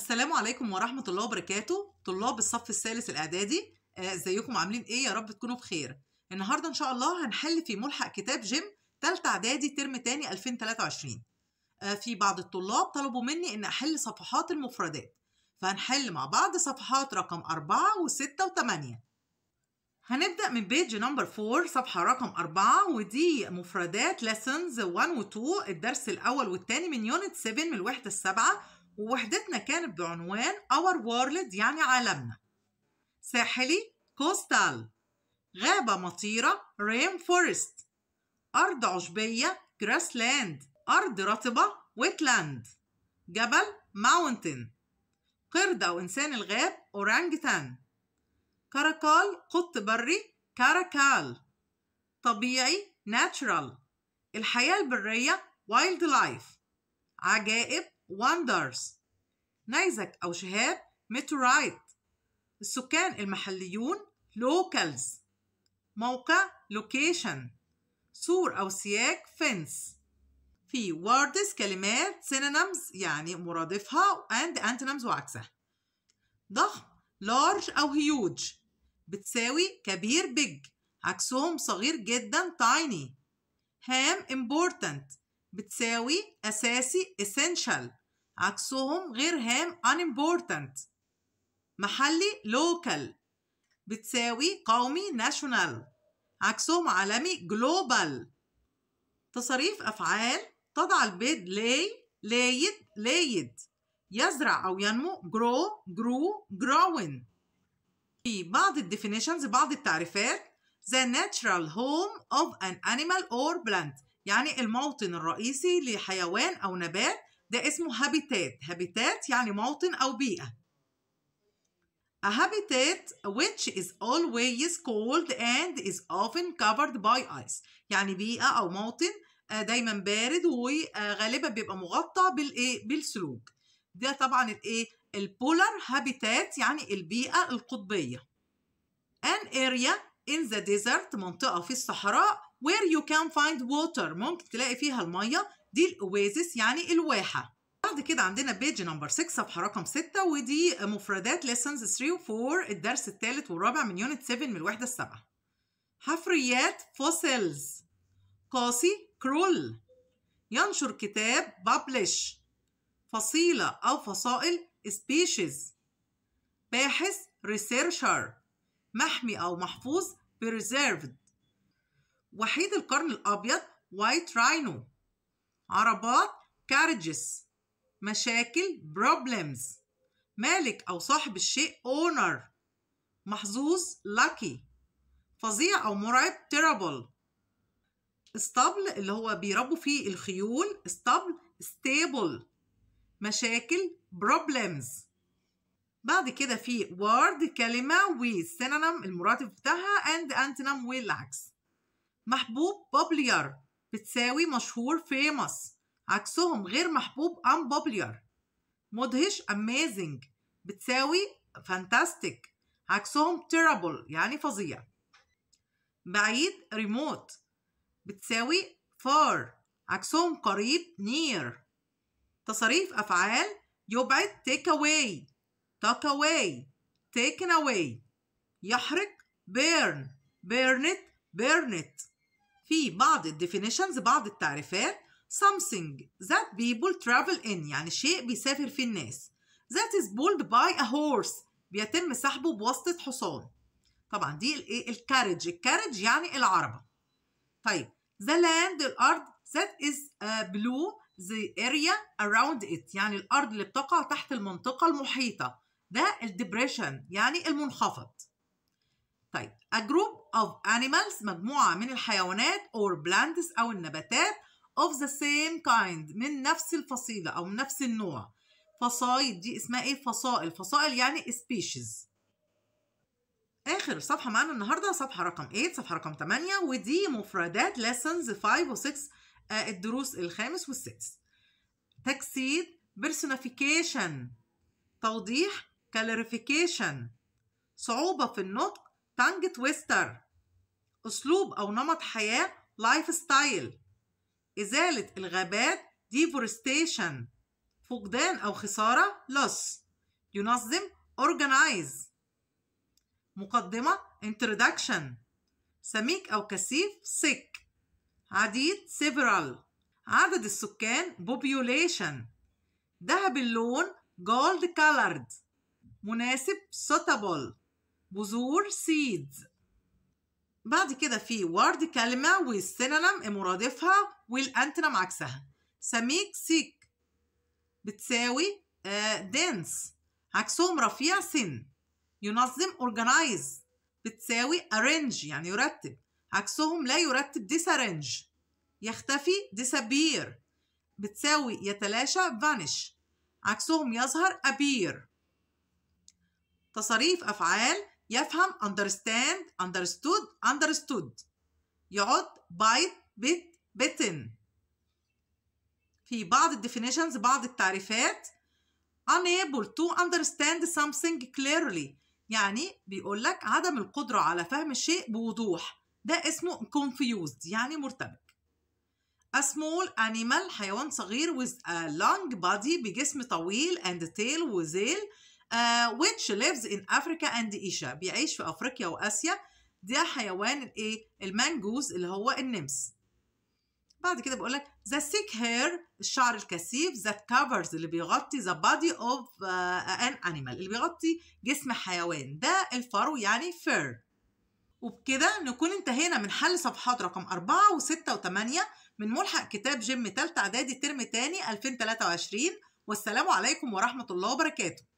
السلام عليكم ورحمة الله وبركاته طلاب الصف الثالث الإعدادي آه، ازيكم آه عاملين إيه يا رب تكونوا بخير النهاردة إن شاء الله هنحل في ملحق كتاب جيم تالتة إعدادي ترم تاني 2023 آه في بعض الطلاب طلبوا مني إن أحل صفحات المفردات فهنحل مع بعض صفحات رقم 4 و6 و8 هنبدأ من بيج نمبر 4 صفحة رقم 4 ودي مفردات lessons 1 و 2 الدرس الأول والتاني من يونت 7 من الوحدة السابعة ووحدتنا كانت بعنوان Our World يعني عالمنا ساحلي كوستال غابة مطيرة رين فورست أرض عشبية جراس لاند أرض رطبة ويتلاند جبل ماونتن قرد أو إنسان الغاب أورانجتان كاراكال قط بري كاراكال طبيعي ناتشرال الحياة البرية وايلد لايف عجائب wonders نيزك أو شهاب meteorite السكان المحليون locals موقع location سور أو سياج fence في words كلمات synonyms يعني مرادفها and antonyms وعكسها ضخم large أو huge بتساوي كبير big عكسهم صغير جدا tiny هام important بتساوي أساسي essential عكسهم غير هام unimportant محلي local بتساوي قومي national عكسهم عالمي global تصاريف أفعال تضع البيض لاي لايد لايد يزرع أو ينمو grow grew growing في بعض الديفينيشنز بعض التعريفات the natural home of an animal or plant يعني الموطن الرئيسي لحيوان أو نبات ده اسمه هابيتات هابيتات يعني موطن أو بيئة A habitat which is always cold and is often covered by ice يعني بيئة أو موطن آه، دايما بارد وغالبا آه، بيبقى مغطى بالايه بالثلوج ده طبعا الايه polar هابيتات يعني البيئة القطبية an area in the desert منطقة في الصحراء where you can find water ممكن تلاقي فيها المية دي الاوازيس يعني الواحه بعد كده عندنا بيج نمبر 6 صفحه رقم 6 ودي مفردات lessons 3 و4 الدرس الثالث والرابع من يونت 7 من الوحده السابعه حفريات فوسيلز قاسي كرول ينشر كتاب بابلش فصيله او فصائل species باحث researcher محمي او محفوظ preserved وحيد القرن الابيض white rhino عربات كارجس مشاكل problems مالك أو صاحب الشيء owner محظوظ lucky فظيع أو مرعب terrible استبل اللي هو بيربوا فيه الخيول استبل stable مشاكل problems بعد كده في word كلمة والسينونيم المرادف بتاعها and antonym والعكس محبوب popular بتساوي مشهور famous عكسهم غير محبوب unpopular مدهش amazing بتساوي fantastic عكسهم terrible يعني فظيع بعيد remote بتساوي far عكسهم قريب near تصاريف أفعال يبعد take away take away taken away يحرق burn burn it burn it في بعض الديفينيشنز بعض التعريفات something that people travel in يعني شيء بيسافر فيه الناس that is pulled by a horse بيتم سحبه بواسطة حصان طبعا دي الايه الكارج الكارج يعني العربة طيب the land الأرض that is blue the area around it يعني الأرض اللي بتقع تحت المنطقة المحيطة ده الدبريشن يعني المنخفض طيب a group of animals مجموعة من الحيوانات or plants أو النباتات of the same kind من نفس الفصيلة أو من نفس النوع فصايد دي اسمها ايه فصائل فصائل يعني species آخر صفحة معانا النهاردة صفحة رقم 8 صفحة رقم 8 ودي مفردات lessons 5 و 6 آه الدروس الخامس والسادس تجسيد personification توضيح clarification صعوبة في النطق تانج تويستر أسلوب أو نمط حياة لايف ستايل إزالة الغابات ديفورستيشن فقدان أو خسارة loss ينظم organize مقدمة introduction سميك أو كثيف sick عديد several عدد السكان population ذهب اللون gold colored مناسب suitable بذور سيدز بعد كده في وورد كلمة والسينانم مرادفها والأنتنم عكسها سميك سيك بتساوي دنس آه، عكسهم رفيع سن ينظم organize بتساوي arrange يعني يرتب عكسهم لا يرتب disarrange يختفي disappear بتساوي يتلاشى vanish عكسهم يظهر appear تصاريف أفعال يفهم understand understood understood يقعد بايت بيت بيتن في بعض الديفينيشنز بعض التعريفات unable to understand something clearly يعني بيقول لك عدم القدرة على فهم الشيء بوضوح ده اسمه confused يعني مرتبك A small animal حيوان صغير with a long body بجسم طويل and tail وذيل آه، which lives in Africa and Asia بيعيش في أفريقيا وآسيا ده حيوان الايه المانجوز اللي هو النمس بعد كده بقول لك the thick hair الشعر الكثيف that covers اللي بيغطي the body of uh, an animal اللي بيغطي جسم حيوان ده الفرو يعني fur وبكده نكون انتهينا من حل صفحات رقم 4 و6 و8 من ملحق كتاب جيم تالتة اعدادي ترم تاني 2023 والسلام عليكم ورحمة الله وبركاته